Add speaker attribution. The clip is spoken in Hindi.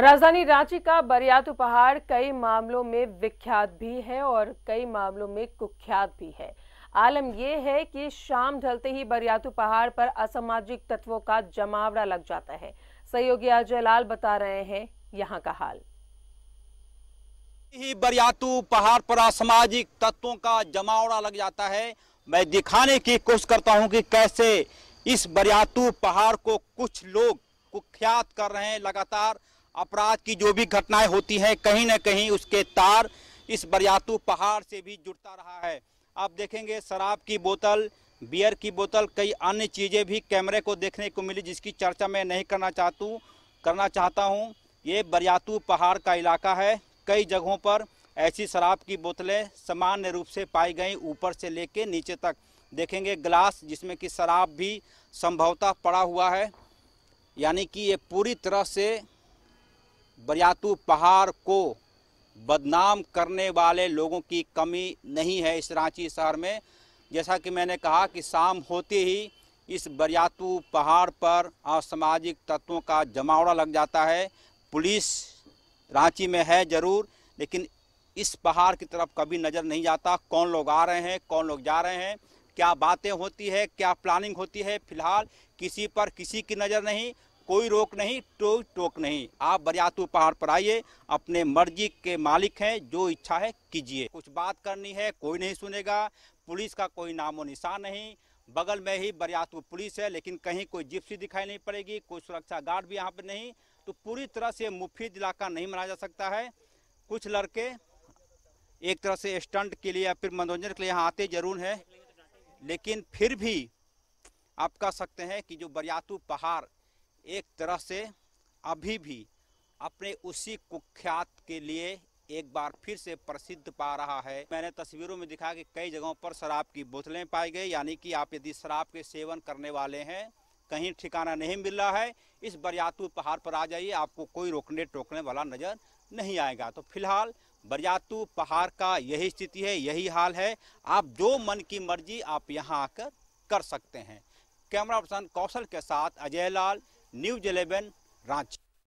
Speaker 1: राजधानी रांची का बरियातू पहाड़ कई मामलों में विख्यात भी है और कई मामलों में कुख्यात भी है आलम यह है कि शाम ढलते ही बरियातू पहाड़ पर असामाजिक तत्वों का जमावड़ा लग जाता है सहयोगी अजय लाल बता रहे हैं यहाँ का हाल
Speaker 2: ही बरियातू पहाड़ पर असामाजिक तत्वों का जमावड़ा लग जाता है मैं दिखाने की कोशिश करता हूँ कि कैसे इस बरियातू पहाड़ को कुछ लोग कुख्यात कर रहे हैं लगातार अपराध की जो भी घटनाएं होती हैं कहीं ना कहीं उसके तार इस बरियातु पहाड़ से भी जुड़ता रहा है आप देखेंगे शराब की बोतल बियर की बोतल कई अन्य चीज़ें भी कैमरे को देखने को मिली जिसकी चर्चा मैं नहीं करना चाहतूँ करना चाहता हूँ ये बरियातु पहाड़ का इलाका है कई जगहों पर ऐसी शराब की बोतलें सामान्य रूप से पाई गई ऊपर से ले नीचे तक देखेंगे ग्लास जिसमें कि शराब भी संभवतः पड़ा हुआ है यानी कि ये पूरी तरह से बरियातू पहाड़ को बदनाम करने वाले लोगों की कमी नहीं है इस रांची शहर में जैसा कि मैंने कहा कि शाम होते ही इस बरियातू पहाड़ पर असामाजिक तत्वों का जमावड़ा लग जाता है पुलिस रांची में है ज़रूर लेकिन इस पहाड़ की तरफ कभी नज़र नहीं जाता कौन लोग आ रहे हैं कौन लोग जा रहे हैं क्या बातें होती है क्या प्लानिंग होती है फिलहाल किसी पर किसी की नज़र नहीं कोई रोक नहीं तो टोक नहीं आप बरियातू पहाड़ पर आइए अपने मर्जी के मालिक हैं जो इच्छा है कीजिए कुछ बात करनी है कोई नहीं सुनेगा पुलिस का कोई नामो निशान नहीं बगल में ही बरियातू पुलिस है लेकिन कहीं कोई जिप्सी दिखाई नहीं पड़ेगी कोई सुरक्षा गार्ड भी यहाँ पर नहीं तो पूरी तरह से मुफीद इलाका नहीं मनाया जा सकता है कुछ लड़के एक तरह से स्टंट के लिए या फिर मनोरंजन के लिए यहाँ आते जरूर हैं लेकिन फिर भी आप कह सकते हैं कि जो बरियातू पहाड़ एक तरह से अभी भी अपने उसी कुख्यात के लिए एक बार फिर से प्रसिद्ध पा रहा है मैंने तस्वीरों में दिखा कि कई जगहों पर शराब की बोतलें पाई गई यानी कि आप यदि शराब के सेवन करने वाले हैं कहीं ठिकाना नहीं मिल रहा है इस बरियातू पहाड़ पर आ जाइए आपको कोई रोकने टोकने वाला नज़र नहीं आएगा तो फिलहाल बरियातू पहाड़ का यही स्थिति है यही हाल है आप जो मन की मर्जी आप यहाँ आकर कर सकते हैं कैमरा पर्सन कौशल के साथ अजय लाल न्यूज इलेवन रांची